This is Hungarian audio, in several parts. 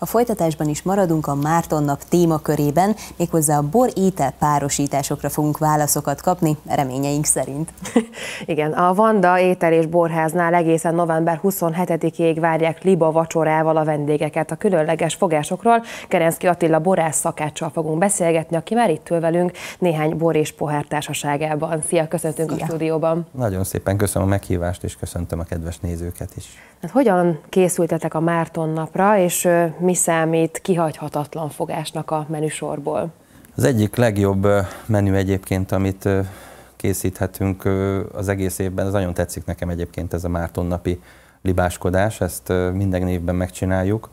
A folytatásban is maradunk a Márton nap témakörében, méghozzá a bor étel párosításokra fogunk válaszokat kapni, reményeink szerint. Igen, a Vanda étel és borháznál egészen november 27-ig várják liba vacsorával a vendégeket a különleges fogásokról. Kerenszki Attila borász szakáccsal fogunk beszélgetni, aki már itt ül velünk néhány bor és pohár társaságában. Szia, köszöntünk Szia. a stúdióban. Nagyon szépen köszönöm a meghívást, és köszöntöm a kedves nézőket is. Hát hogyan készültetek a Márton napra, és mi számít kihagyhatatlan fogásnak a menüsorból? Az egyik legjobb menü egyébként, amit készíthetünk az egész évben, ez nagyon tetszik nekem egyébként ez a Mártonnapi libáskodás, ezt minden évben megcsináljuk.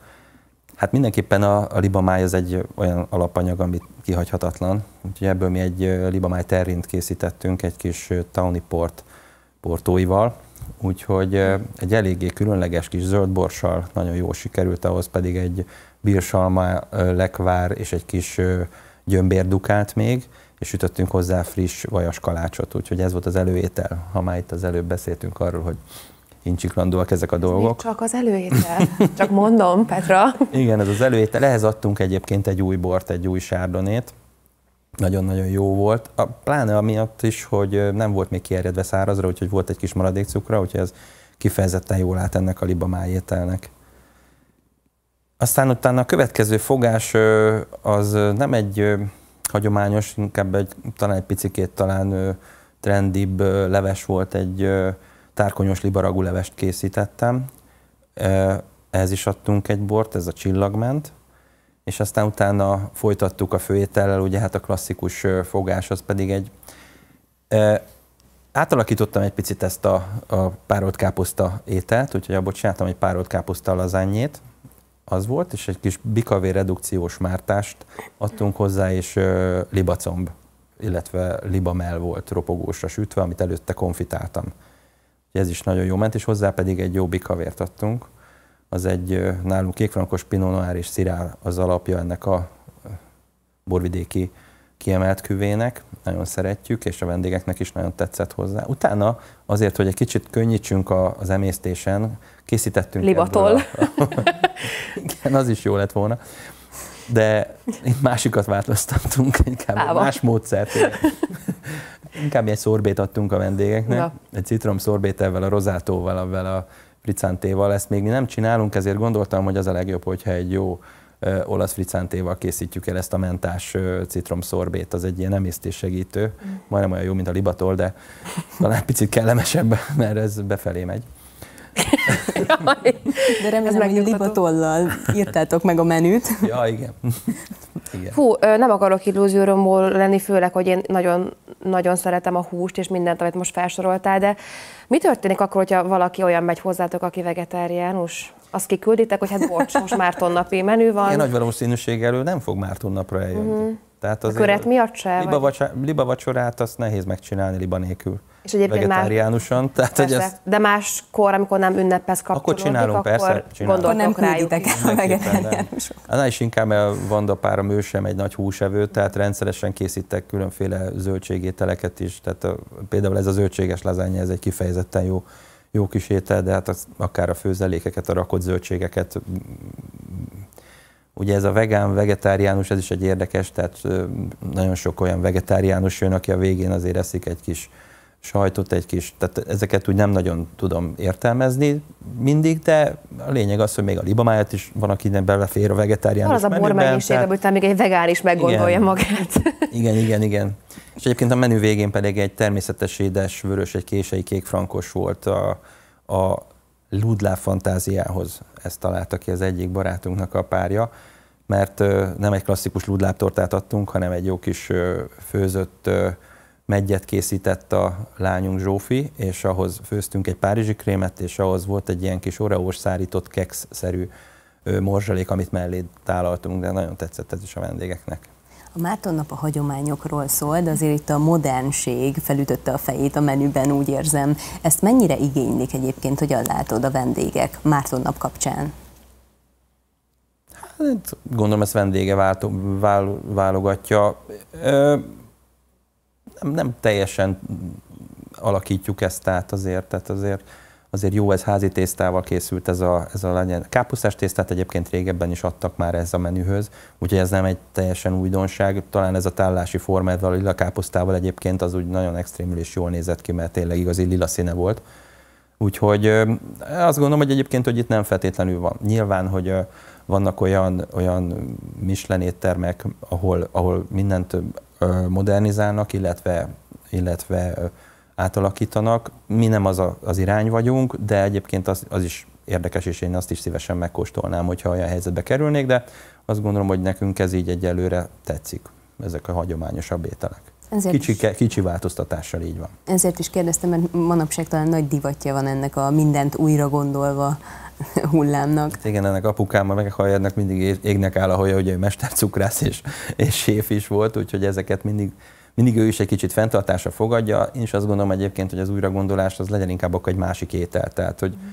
Hát mindenképpen a, a libamáj az egy olyan alapanyag, amit kihagyhatatlan. Úgyhogy ebből mi egy libamáj terrint készítettünk egy kis towni port portóival, úgyhogy egy eléggé különleges kis zöldborssal nagyon jól sikerült, ahhoz pedig egy birsalma lekvár és egy kis gyömbérdukát még, és sütöttünk hozzá friss vajas kalácsot, úgyhogy ez volt az előétel, ha már itt az előbb beszéltünk arról, hogy incsiklandóak ezek a dolgok. Ez csak az előétel, csak mondom, Petra. Igen, ez az előétel. Ehhez adtunk egyébként egy új bort, egy új sárdonét, nagyon-nagyon jó volt. A, pláne amiatt is, hogy nem volt még kierjedve szárazra, úgyhogy volt egy kis maradék cukra, úgyhogy ez kifejezetten jól állt ennek a libamájételnek. Aztán utána a következő fogás az nem egy hagyományos, inkább egy, talán egy picikét talán trendibb leves volt, egy tárkonyos libaragú levest készítettem. Ehhez is adtunk egy bort, ez a csillagment és aztán utána folytattuk a főétellel, ugye hát a klasszikus fogás az pedig egy... E, átalakítottam egy picit ezt a, a párolt káposzta ételt, úgyhogy abból csináltam egy párolt káposzta lazányét, az volt, és egy kis bikavé redukciós mártást adtunk hozzá, és e, libacomb, illetve libamel volt ropogósra sütve, amit előtte konfitáltam. Ez is nagyon jó ment, és hozzá pedig egy jó bikavért adtunk az egy nálunk kékfrankos Pinot Noir és Szirá az alapja ennek a borvidéki kiemelt küvének, nagyon szeretjük, és a vendégeknek is nagyon tetszett hozzá. Utána azért, hogy egy kicsit könnyítsünk a, az emésztésen, készítettünk Libatol. A, igen, az is jó lett volna. De itt másikat változtattunk, inkább Áva. más módszert. inkább egy szorbét adtunk a vendégeknek, ja. egy citrom szorbét a rozátóval, a fricántéval, ezt még mi nem csinálunk, ezért gondoltam, hogy az a legjobb, hogyha egy jó ö, olasz fricántéval készítjük el ezt a mentás ö, citromszorbét, az egy ilyen emésztés segítő, majdnem olyan jó, mint a libatol, de talán picit kellemesebb, mert ez befelé megy. De remélem, hogy libatollal írtátok meg a menüt. Ja, igen. igen. Hú, nem akarok illúzióromból lenni, főleg, hogy én nagyon nagyon szeretem a húst és mindent, amit most felsoroltál, de mi történik akkor, hogyha valaki olyan megy hozzátok, aki vegetáriánus? Azt kikülditek, hogy hát bocs, most már tonnapi menü van. Én nagy valószínűség elő nem fog már tonnapra eljönni. Uh-huh. Tehát azért a köret miatt se? Liba, vacsa, liba vacsorát azt nehéz megcsinálni liba nélkül. És egyébként vegetáriánusan. Már... Tehát, hogy ezt... De máskor, amikor nem ünnepesz kapcsolódik, akkor csinálunk, akkor persze, csinálunk. nem rájuk. el a Annál is inkább, mert Vanda párom ő sem egy nagy húsevő, tehát rendszeresen készítek különféle zöldségételeket is, tehát a, például ez a zöldséges lazánya, ez egy kifejezetten jó, jó kis étel, de hát az, akár a főzelékeket, a rakott zöldségeket, Ugye ez a vegán, vegetáriánus, ez is egy érdekes, tehát nagyon sok olyan vegetáriánus jön, aki a végén azért eszik egy kis sajtot egy kis, tehát ezeket úgy nem nagyon tudom értelmezni mindig, de a lényeg az, hogy még a libamáját is van, aki nem belefér a vegetárián. Az a bormány hogy érdem, még egy vegán is meggondolja igen, magát. Igen, igen, igen. És egyébként a menü végén pedig egy természetes édes, vörös, egy kései kék frankos volt a, a Ludlá fantáziához. Ezt találta ki az egyik barátunknak a párja mert nem egy klasszikus Ludlá tortát adtunk, hanem egy jó kis főzött Megyet készített a lányunk Zsófi, és ahhoz főztünk egy párizsi krémet, és ahhoz volt egy ilyen kis oreós szárított kekszerű morzsalék, amit mellé tálaltunk, de nagyon tetszett ez is a vendégeknek. A Márton nap a hagyományokról szól, de azért itt a modernség felütötte a fejét a menüben, úgy érzem. Ezt mennyire igénylik egyébként, hogyan látod a vendégek Márton nap kapcsán? Hát, gondolom ezt vendége váltó vál- válogatja. Ö- nem, nem teljesen alakítjuk ezt át azért, tehát azért azért jó, ez házi tésztával készült ez a, ez a legyen. Káposztás tésztát egyébként régebben is adtak már ez a menühöz, úgyhogy ez nem egy teljesen újdonság, talán ez a tállási forma, a lila káposztával egyébként az úgy nagyon extrémül és jól nézett ki, mert tényleg igazi lila színe volt. Úgyhogy azt gondolom, hogy egyébként, hogy itt nem feltétlenül van. Nyilván, hogy vannak olyan, olyan Michelin éttermek, ahol, ahol mindent modernizálnak, illetve, illetve átalakítanak. Mi nem az a, az irány vagyunk, de egyébként az, az is érdekes, és én azt is szívesen megkóstolnám, hogyha olyan helyzetbe kerülnék, de azt gondolom, hogy nekünk ez így egyelőre tetszik, ezek a hagyományosabb ételek. Ezért kicsi, is, kicsi változtatással így van. Ezért is kérdeztem, mert manapság talán nagy divatja van ennek a mindent újra gondolva hullámnak. Igen, ennek apukáma meg a mindig égnek áll, a hogy ő mestercukrász és, és séf is volt, úgyhogy ezeket mindig, mindig ő is egy kicsit fenntartásra fogadja. Én is azt gondolom egyébként, hogy az újragondolás az legyen inkább akkor egy másik étel. Tehát, hogy mm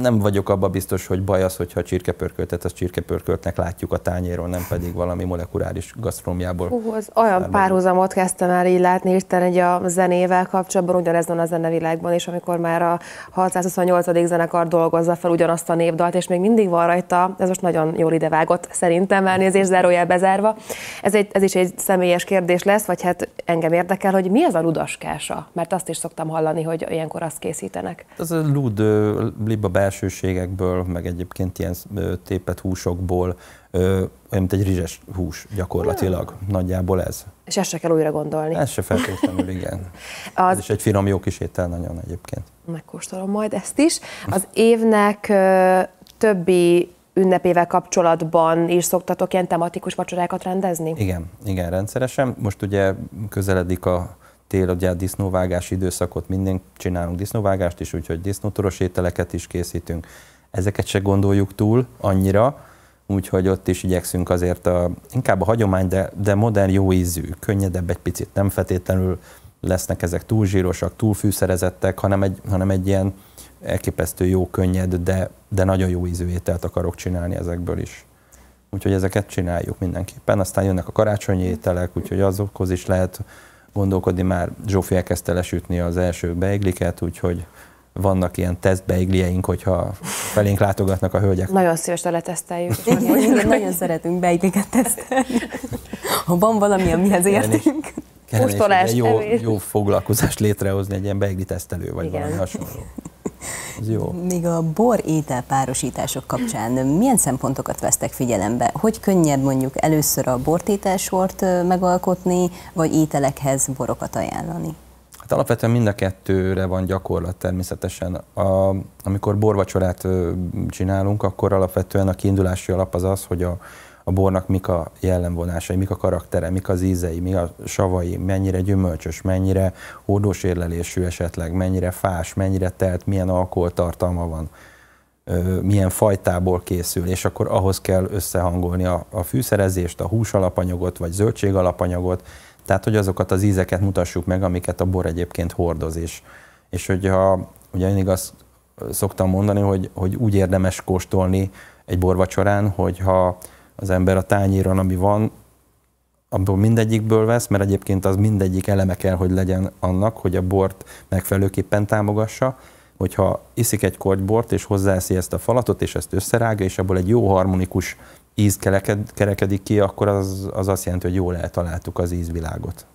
nem vagyok abba biztos, hogy baj az, hogyha csirkepörköltet, az csirkepörköltnek látjuk a tányéron, nem pedig valami molekuláris gasztrómiából. Hú, az olyan párhuzamot kezdtem el így látni, Isten egy a zenével kapcsolatban, ugyanez van a zenevilágban, és amikor már a 628. zenekar dolgozza fel ugyanazt a névdalt, és még mindig van rajta, ez most nagyon jól idevágott, szerintem elnézést zárójel bezárva. Ez, egy, ez is egy személyes kérdés lesz, vagy hát engem érdekel, hogy mi az a ludaskása? Mert azt is szoktam hallani, hogy ilyenkor azt készítenek. Ez a lud a belsőségekből, meg egyébként ilyen tépet húsokból, olyan, mint egy rizses hús gyakorlatilag. Hmm. Nagyjából ez. És ezt se kell újra gondolni. Ezt se feltétlenül, igen. az... Ez is egy finom, jó kis étel nagyon egyébként. Megkóstolom majd ezt is. Az évnek többi ünnepével kapcsolatban is szoktatok ilyen tematikus vacsorákat rendezni? Igen, igen, rendszeresen. Most ugye közeledik a tél, ugye a disznóvágás időszakot minden csinálunk disznóvágást is, úgyhogy disznótoros ételeket is készítünk. Ezeket se gondoljuk túl annyira, úgyhogy ott is igyekszünk azért a, inkább a hagyomány, de, de modern, jó ízű, könnyedebb egy picit, nem feltétlenül lesznek ezek túl zsírosak, túl fűszerezettek, hanem egy, hanem egy ilyen elképesztő jó, könnyed, de, de nagyon jó ízű ételt akarok csinálni ezekből is. Úgyhogy ezeket csináljuk mindenképpen. Aztán jönnek a karácsonyi ételek, úgyhogy azokhoz is lehet gondolkodni, már Zsófi elkezdte lesütni az első beigliket, úgyhogy vannak ilyen tesztbeiglieink, hogyha felénk látogatnak a hölgyek. Nagyon szívesen leteszteljük. Igen, igen, nagyon szeretünk beigliket tesztelni. Ha van valami, amihez értünk. Kellene jó, jó foglalkozást létrehozni, egy ilyen beigli tesztelő vagy igen. valami hasonló. Az jó. Még a bor étel párosítások kapcsán milyen szempontokat vesztek figyelembe? Hogy könnyebb mondjuk először a bortételsort megalkotni, vagy ételekhez borokat ajánlani? Hát alapvetően mind a kettőre van gyakorlat természetesen. A, amikor borvacsorát csinálunk, akkor alapvetően a kiindulási alap az az, hogy a, a bornak mik a jellemvonásai, mik a karaktere, mik az ízei, mik a savai, mennyire gyümölcsös, mennyire hódós érlelésű esetleg, mennyire fás, mennyire telt, milyen alkoholtartalma van, milyen fajtából készül, és akkor ahhoz kell összehangolni a, a fűszerezést, a hús alapanyagot, vagy zöldség alapanyagot, tehát hogy azokat az ízeket mutassuk meg, amiket a bor egyébként hordoz, és, és hogyha ugye én igaz szoktam mondani, hogy, hogy úgy érdemes kóstolni egy borvacsorán, hogyha az ember a tányéron, ami van, abból mindegyikből vesz, mert egyébként az mindegyik eleme kell, hogy legyen annak, hogy a bort megfelelőképpen támogassa, hogyha iszik egy bort és hozzáeszi ezt a falatot, és ezt összerágja, és abból egy jó harmonikus íz kereked, kerekedik ki, akkor az, az azt jelenti, hogy jól eltaláltuk az ízvilágot.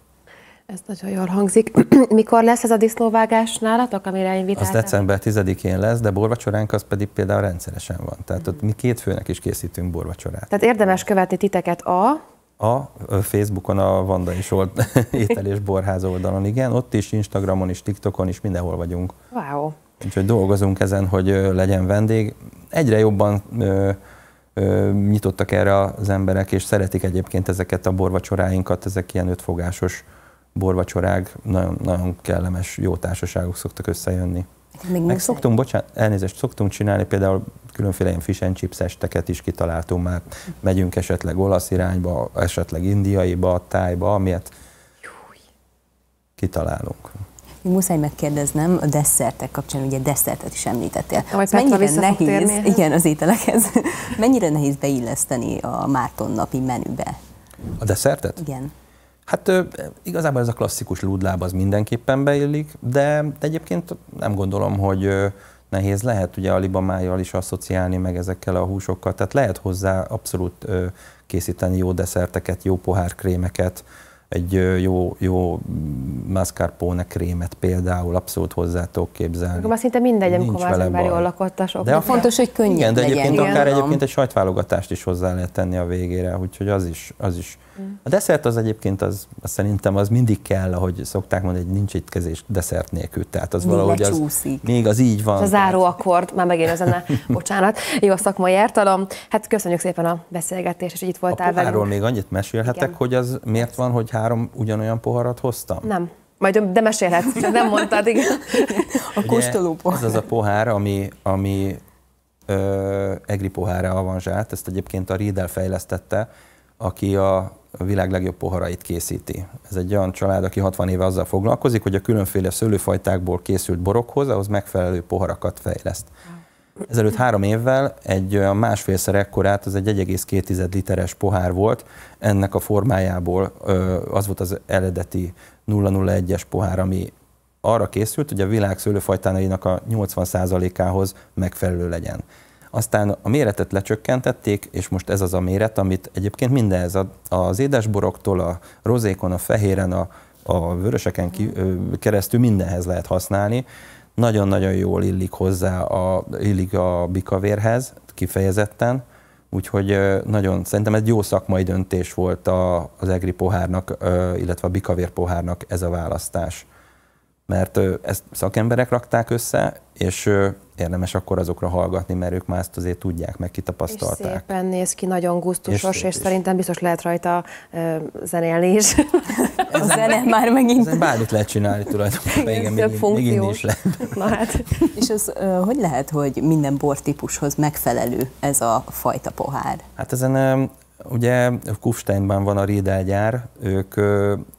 Ez nagyon jól hangzik. Mikor lesz ez a disznóvágás nálatok, amire invitáltam? Az december 10-én lesz, de borvacsoránk az pedig például rendszeresen van. Tehát ott mi két főnek is készítünk borvacsorát. Tehát érdemes követni titeket a a Facebookon, a Vanda is old, étel és borház oldalon, igen, ott is, Instagramon is, TikTokon is, mindenhol vagyunk. Wow. Úgyhogy dolgozunk ezen, hogy legyen vendég. Egyre jobban ö, ö, nyitottak erre az emberek, és szeretik egyébként ezeket a borvacsoráinkat, ezek ilyen ötfogásos borvacsorák, nagyon, nagyon kellemes, jó társaságok szoktak összejönni. Hát még Meg szoktunk, bocsánat, elnézést, szoktunk csinálni például különféle ilyen fish and chips esteket is kitaláltunk már. Megyünk esetleg olasz irányba, esetleg indiaiba, tájba, amilyet kitalálunk. Muszáj megkérdeznem a desszertek kapcsán, ugye desszertet is említettél. Vagy mennyire nehéz, igen, az ételekhez, mennyire nehéz beilleszteni a Márton napi menübe? A desszertet? Igen. Hát igazából ez a klasszikus lúdláb az mindenképpen beillik, de egyébként nem gondolom, hogy nehéz lehet ugye a libamájjal is asszociálni meg ezekkel a húsokkal, tehát lehet hozzá abszolút készíteni jó deszerteket, jó pohárkrémeket, egy jó, jó mascarpone krémet például abszolút hozzá tudok képzelni. Akkor már szinte mindegy, amikor már az ember jól lakott a sok. De, a fontos, hogy könnyű Igen, de egyébként legyen. akár egyébként egy sajtválogatást is hozzá lehet tenni a végére, úgyhogy az is. Az is. Mm. A desszert az egyébként, az, az szerintem az mindig kell, ahogy szokták mondani, hogy nincs étkezés desszert nélkül. Tehát az valahogy az, még az így van. És a záró akkord, már megint ezen a bocsánat, jó a szakmai értalom. Hát köszönjük szépen a beszélgetést, és hogy itt voltál a velünk. még annyit mesélhetek, Igen. hogy az miért van, hogy három ugyanolyan poharat hoztam? Nem. Majd, de mesélhetsz, nem mondtad, igen. A kóstoló pohár. Ez az a pohár, ami, ami ö, egri pohára avanzsát, ezt egyébként a Riedel fejlesztette, aki a világ legjobb poharait készíti. Ez egy olyan család, aki 60 éve azzal foglalkozik, hogy a különféle szőlőfajtákból készült borokhoz, ahhoz megfelelő poharakat fejleszt. Ah ezelőtt három évvel egy olyan másfélszer ekkorát, az egy 1,2 literes pohár volt, ennek a formájából az volt az eredeti 001-es pohár, ami arra készült, hogy a világ szőlőfajtánainak a 80%-ához megfelelő legyen. Aztán a méretet lecsökkentették, és most ez az a méret, amit egyébként mindez az édesboroktól, a rozékon, a fehéren, a, a vöröseken ki, keresztül mindenhez lehet használni nagyon-nagyon jól illik hozzá, a, illik a bikavérhez kifejezetten, úgyhogy nagyon, szerintem ez jó szakmai döntés volt a, az egri pohárnak, illetve a bikavér pohárnak ez a választás. Mert ezt szakemberek rakták össze, és érdemes akkor azokra hallgatni, mert ők már ezt azért tudják, meg kitapasztalták. És szépen néz ki, nagyon gusztusos, és, és, szerintem biztos lehet rajta ö, zenélni is. Ez a zene már megint. Ezen bármit lehet csinálni tulajdonképpen, igen, még, még inni is lehet. Na hát. És az hogy lehet, hogy minden bortípushoz megfelelő ez a fajta pohár? Hát ezen Ugye Kufsteinben van a Riedel gyár, ők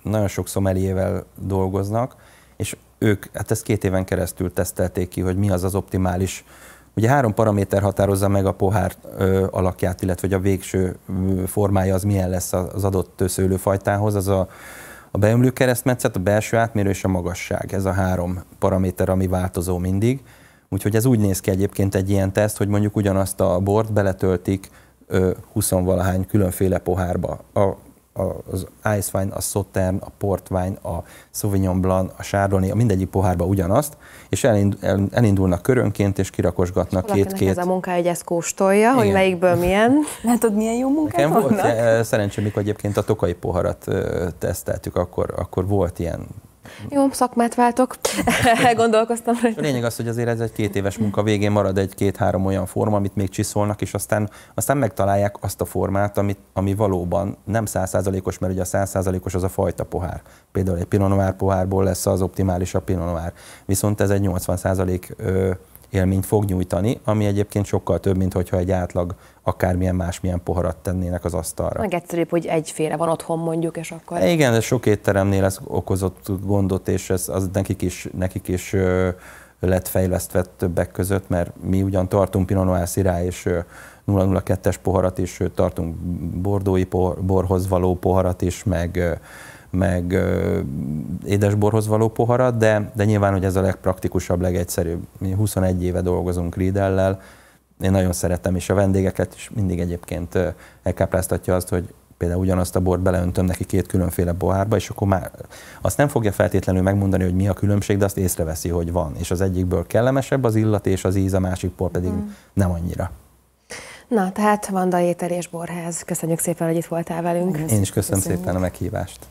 nagyon sok szomeliével dolgoznak, és ők, hát ezt két éven keresztül tesztelték ki, hogy mi az az optimális. Ugye három paraméter határozza meg a pohár ö, alakját, illetve hogy a végső formája az milyen lesz az adott szőlőfajtához, az a, a beömlő keresztmetszet, a belső átmérő és a magasság. Ez a három paraméter, ami változó mindig. Úgyhogy ez úgy néz ki egyébként egy ilyen teszt, hogy mondjuk ugyanazt a bort beletöltik 20-valahány különféle pohárba. A az Ice Wine, a Sautern, a Portwine, a Sauvignon Blanc, a Chardonnay, a mindegyik pohárba ugyanazt, és elindulnak körönként, és kirakosgatnak két-két. ez a munkája, hogy ezt kóstolja, Igen. hogy melyikből milyen. tudod, milyen jó munkát Nekem volt, eh, szerencsém, mikor egyébként a tokai poharat eh, teszteltük, akkor, akkor volt ilyen jó, szakmát váltok, gondolkoztam. A lényeg az, hogy azért ez egy két éves munka végén marad egy-két-három olyan forma, amit még csiszolnak, és aztán, aztán megtalálják azt a formát, amit, ami valóban nem százszázalékos, mert ugye a százszázalékos az a fajta pohár. Például egy Pinot Noir pohárból lesz az optimális a Pinot Noir. Viszont ez egy 80 százalék élményt fog nyújtani, ami egyébként sokkal több, mint hogyha egy átlag akármilyen másmilyen poharat tennének az asztalra. Meg egyszerűbb, hogy egyféle van otthon mondjuk, és akkor... Igen, de sok étteremnél ez okozott gondot, és ez, az nekik is, nekik is ö, lett fejlesztve többek között, mert mi ugyan tartunk Pinot Noir szirá, és 002-es poharat is, tartunk bordói por, borhoz való poharat is, meg, meg ö, édesborhoz való poharat, de, de nyilván, hogy ez a legpraktikusabb, legegyszerűbb. Mi 21 éve dolgozunk Riedellel, én nagyon szeretem, és a vendégeket is mindig egyébként elkápráztatja azt, hogy például ugyanazt a bort beleöntöm neki két különféle bohárba, és akkor már azt nem fogja feltétlenül megmondani, hogy mi a különbség, de azt észreveszi, hogy van. És az egyikből kellemesebb az illat és az íz, a másikból pedig mm. nem annyira. Na, tehát Vanda étel és Borház, köszönjük szépen, hogy itt voltál velünk. Én is köszönöm, köszönöm szépen a meghívást.